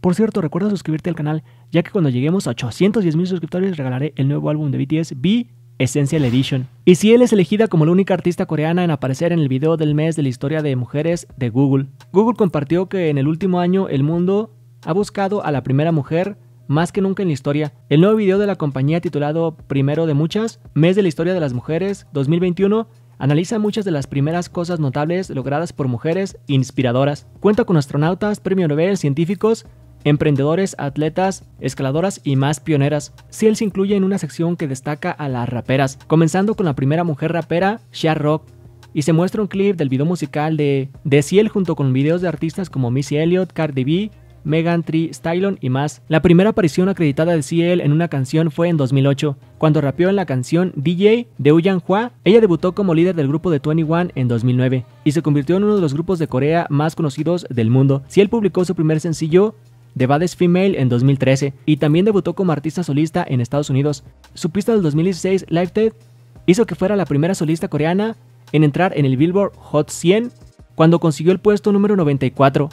Por cierto, recuerda suscribirte al canal, ya que cuando lleguemos a 810 mil suscriptores regalaré el nuevo álbum de BTS, B Essential Edition. Y si él es elegida como la única artista coreana en aparecer en el video del mes de la historia de mujeres de Google. Google compartió que en el último año el mundo ha buscado a la primera mujer más que nunca en la historia. El nuevo video de la compañía titulado Primero de Muchas, Mes de la Historia de las Mujeres 2021, analiza muchas de las primeras cosas notables logradas por mujeres inspiradoras. Cuenta con astronautas, premio Nobel, científicos, emprendedores, atletas, escaladoras y más pioneras. Ciel se incluye en una sección que destaca a las raperas, comenzando con la primera mujer rapera, Sha Rock, y se muestra un clip del video musical de, The Ciel junto con videos de artistas como Missy Elliott, Cardi B, Megan Tree, Stylon y más. La primera aparición acreditada de Ciel en una canción fue en 2008, cuando rapeó en la canción DJ de Uyan Hua. Ella debutó como líder del grupo de 21 en 2009 y se convirtió en uno de los grupos de Corea más conocidos del mundo. Ciel publicó su primer sencillo The Female en 2013 y también debutó como artista solista en Estados Unidos. Su pista del 2016, "Life hizo que fuera la primera solista coreana en entrar en el Billboard Hot 100 cuando consiguió el puesto número 94.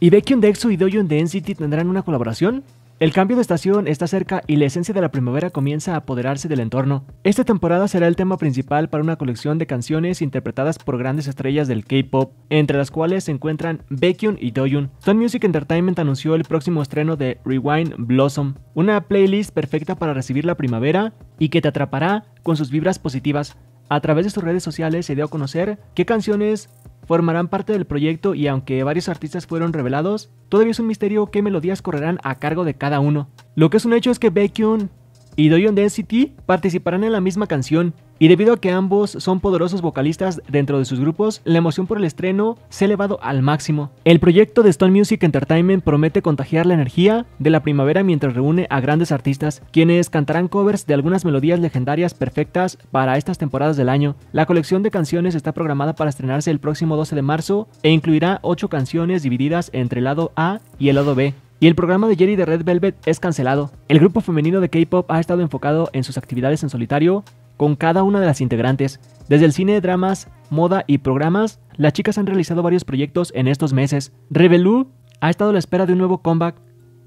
¿Y Baekhyun EXO y Doyon de NCT tendrán una colaboración? El cambio de estación está cerca y la esencia de la primavera comienza a apoderarse del entorno. Esta temporada será el tema principal para una colección de canciones interpretadas por grandes estrellas del K-pop, entre las cuales se encuentran Baekhyun y Doyun. Stone Music Entertainment anunció el próximo estreno de Rewind Blossom, una playlist perfecta para recibir la primavera y que te atrapará con sus vibras positivas. A través de sus redes sociales se dio a conocer qué canciones formarán parte del proyecto y aunque varios artistas fueron revelados, todavía es un misterio qué melodías correrán a cargo de cada uno. Lo que es un hecho es que Baekhyun y Doyon Density participarán en la misma canción, y debido a que ambos son poderosos vocalistas dentro de sus grupos, la emoción por el estreno se ha elevado al máximo. El proyecto de Stone Music Entertainment promete contagiar la energía de la primavera mientras reúne a grandes artistas, quienes cantarán covers de algunas melodías legendarias perfectas para estas temporadas del año. La colección de canciones está programada para estrenarse el próximo 12 de marzo e incluirá 8 canciones divididas entre el lado A y el lado B, y el programa de Jerry de Red Velvet es cancelado. El grupo femenino de K-pop ha estado enfocado en sus actividades en solitario con cada una de las integrantes. Desde el cine, de dramas, moda y programas, las chicas han realizado varios proyectos en estos meses. ReVeluv ha estado a la espera de un nuevo comeback,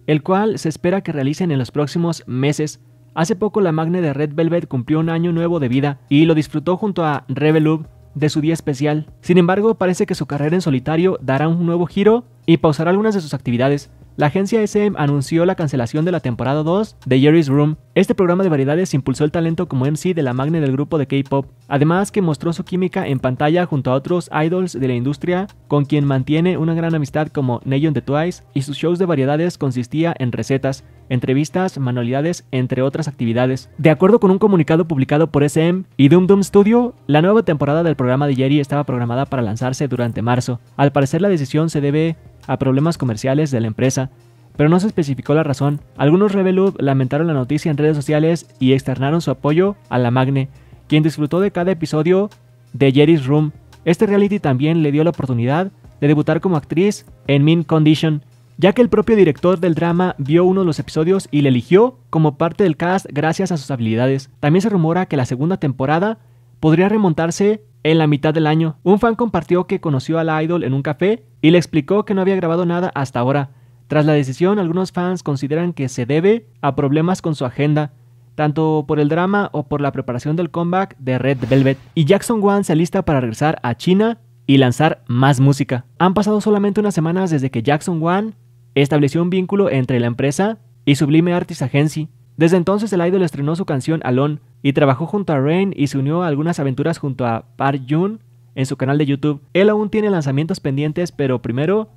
el cual se espera que realicen en los próximos meses. Hace poco la magne de Red Velvet cumplió un año nuevo de vida y lo disfrutó junto a ReVeluv de su día especial. Sin embargo, parece que su carrera en solitario dará un nuevo giro y pausará algunas de sus actividades la agencia SM anunció la cancelación de la temporada 2 de Jerry's Room. Este programa de variedades impulsó el talento como MC de la magne del grupo de K-pop, además que mostró su química en pantalla junto a otros idols de la industria, con quien mantiene una gran amistad como Neon de Twice, y sus shows de variedades consistía en recetas, entrevistas, manualidades, entre otras actividades. De acuerdo con un comunicado publicado por SM y Doom Doom Studio, la nueva temporada del programa de Jerry estaba programada para lanzarse durante marzo. Al parecer la decisión se debe a problemas comerciales de la empresa, pero no se especificó la razón. Algunos Revelup lamentaron la noticia en redes sociales y externaron su apoyo a la Magne, quien disfrutó de cada episodio de Jerry's Room. Este reality también le dio la oportunidad de debutar como actriz en Mean Condition, ya que el propio director del drama vio uno de los episodios y le eligió como parte del cast gracias a sus habilidades. También se rumora que la segunda temporada podría remontarse en la mitad del año. Un fan compartió que conoció a la idol en un café y le explicó que no había grabado nada hasta ahora. Tras la decisión, algunos fans consideran que se debe a problemas con su agenda, tanto por el drama o por la preparación del comeback de Red Velvet. Y Jackson Wang se alista para regresar a China y lanzar más música. Han pasado solamente unas semanas desde que Jackson Wang estableció un vínculo entre la empresa y Sublime Artist Agency. Desde entonces el idol estrenó su canción Alone y trabajó junto a Rain y se unió a algunas aventuras junto a Park Jun en su canal de YouTube. Él aún tiene lanzamientos pendientes, pero primero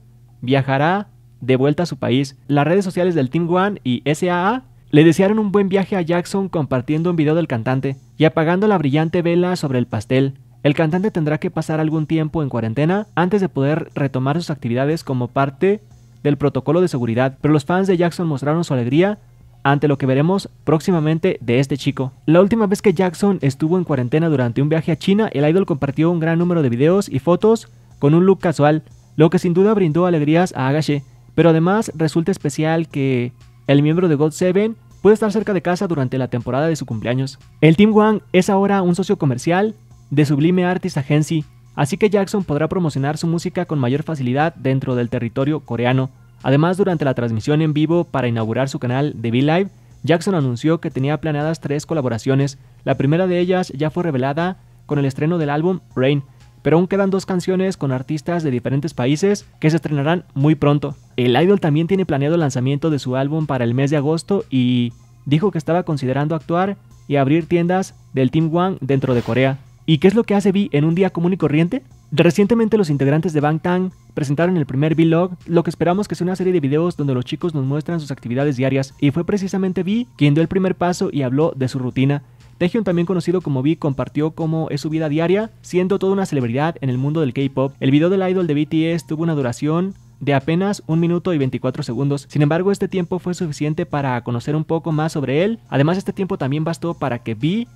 viajará de vuelta a su país. Las redes sociales del Team One y SAA le desearon un buen viaje a Jackson compartiendo un video del cantante y apagando la brillante vela sobre el pastel. El cantante tendrá que pasar algún tiempo en cuarentena antes de poder retomar sus actividades como parte del protocolo de seguridad, pero los fans de Jackson mostraron su alegría ante lo que veremos próximamente de este chico. La última vez que Jackson estuvo en cuarentena durante un viaje a China, el idol compartió un gran número de videos y fotos con un look casual, lo que sin duda brindó alegrías a Agassi pero además resulta especial que el miembro de God 7 puede estar cerca de casa durante la temporada de su cumpleaños. El Team Wang es ahora un socio comercial de Sublime Artist Agency, así que Jackson podrá promocionar su música con mayor facilidad dentro del territorio coreano, Además, durante la transmisión en vivo para inaugurar su canal de V Live, Jackson anunció que tenía planeadas tres colaboraciones. La primera de ellas ya fue revelada con el estreno del álbum Rain, pero aún quedan dos canciones con artistas de diferentes países que se estrenarán muy pronto. El idol también tiene planeado el lanzamiento de su álbum para el mes de agosto y dijo que estaba considerando actuar y abrir tiendas del Team One dentro de Corea. ¿Y qué es lo que hace Vi en un día común y corriente? Recientemente los integrantes de Bangtan presentaron el primer vlog, lo que esperamos que sea una serie de videos donde los chicos nos muestran sus actividades diarias, y fue precisamente Vi quien dio el primer paso y habló de su rutina. Taehyun, también conocido como Vi, compartió cómo es su vida diaria, siendo toda una celebridad en el mundo del K-pop. El video del idol de BTS tuvo una duración de apenas 1 minuto y 24 segundos. Sin embargo, este tiempo fue suficiente para conocer un poco más sobre él. Además, este tiempo también bastó para que Vi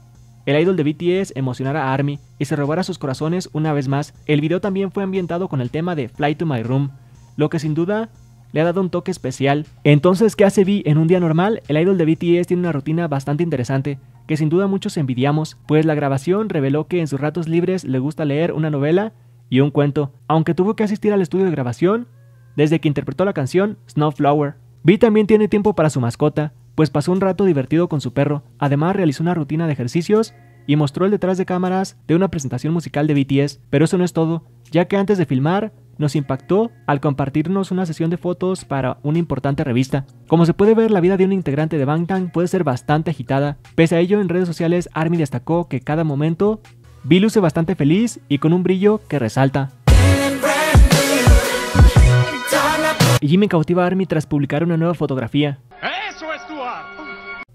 el idol de BTS emocionara a ARMY y se robará sus corazones una vez más, el video también fue ambientado con el tema de Fly to My Room, lo que sin duda le ha dado un toque especial. Entonces, ¿qué hace V en un día normal? El idol de BTS tiene una rutina bastante interesante, que sin duda muchos envidiamos, pues la grabación reveló que en sus ratos libres le gusta leer una novela y un cuento, aunque tuvo que asistir al estudio de grabación desde que interpretó la canción Snowflower. Vi también tiene tiempo para su mascota, pues pasó un rato divertido con su perro, además realizó una rutina de ejercicios y mostró el detrás de cámaras de una presentación musical de BTS, pero eso no es todo, ya que antes de filmar nos impactó al compartirnos una sesión de fotos para una importante revista. Como se puede ver, la vida de un integrante de Bangtan puede ser bastante agitada. Pese a ello, en redes sociales, Army destacó que cada momento Vi luce bastante feliz y con un brillo que resalta. Y Jimmy cautiva a Army tras publicar una nueva fotografía. ¡Eso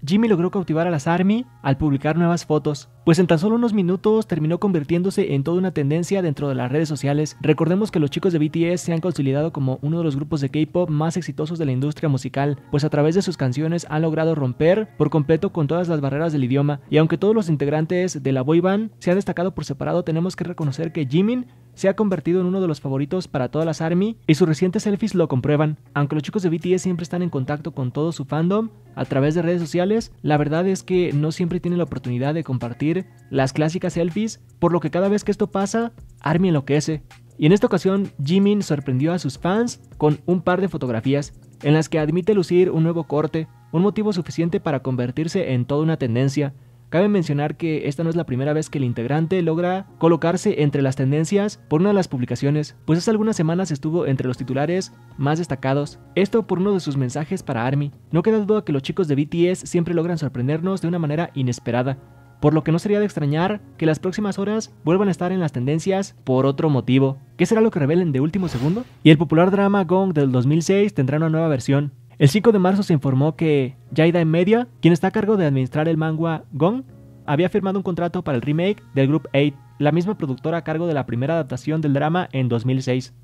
Jimmy logró cautivar a las Army al publicar nuevas fotos pues en tan solo unos minutos terminó convirtiéndose en toda una tendencia dentro de las redes sociales. Recordemos que los chicos de BTS se han consolidado como uno de los grupos de K-pop más exitosos de la industria musical, pues a través de sus canciones han logrado romper por completo con todas las barreras del idioma. Y aunque todos los integrantes de la boy band se han destacado por separado, tenemos que reconocer que Jimin se ha convertido en uno de los favoritos para todas las ARMY y sus recientes selfies lo comprueban. Aunque los chicos de BTS siempre están en contacto con todo su fandom a través de redes sociales, la verdad es que no siempre tienen la oportunidad de compartir las clásicas selfies, por lo que cada vez que esto pasa, Army enloquece. Y en esta ocasión, Jimin sorprendió a sus fans con un par de fotografías en las que admite lucir un nuevo corte, un motivo suficiente para convertirse en toda una tendencia. Cabe mencionar que esta no es la primera vez que el integrante logra colocarse entre las tendencias por una de las publicaciones, pues hace algunas semanas estuvo entre los titulares más destacados. Esto por uno de sus mensajes para Army. No queda duda que los chicos de BTS siempre logran sorprendernos de una manera inesperada por lo que no sería de extrañar que las próximas horas vuelvan a estar en las tendencias por otro motivo. ¿Qué será lo que revelen de último segundo? Y el popular drama Gong del 2006 tendrá una nueva versión. El 5 de marzo se informó que Jaida Media, quien está a cargo de administrar el manga Gong, había firmado un contrato para el remake del Group 8, la misma productora a cargo de la primera adaptación del drama en 2006.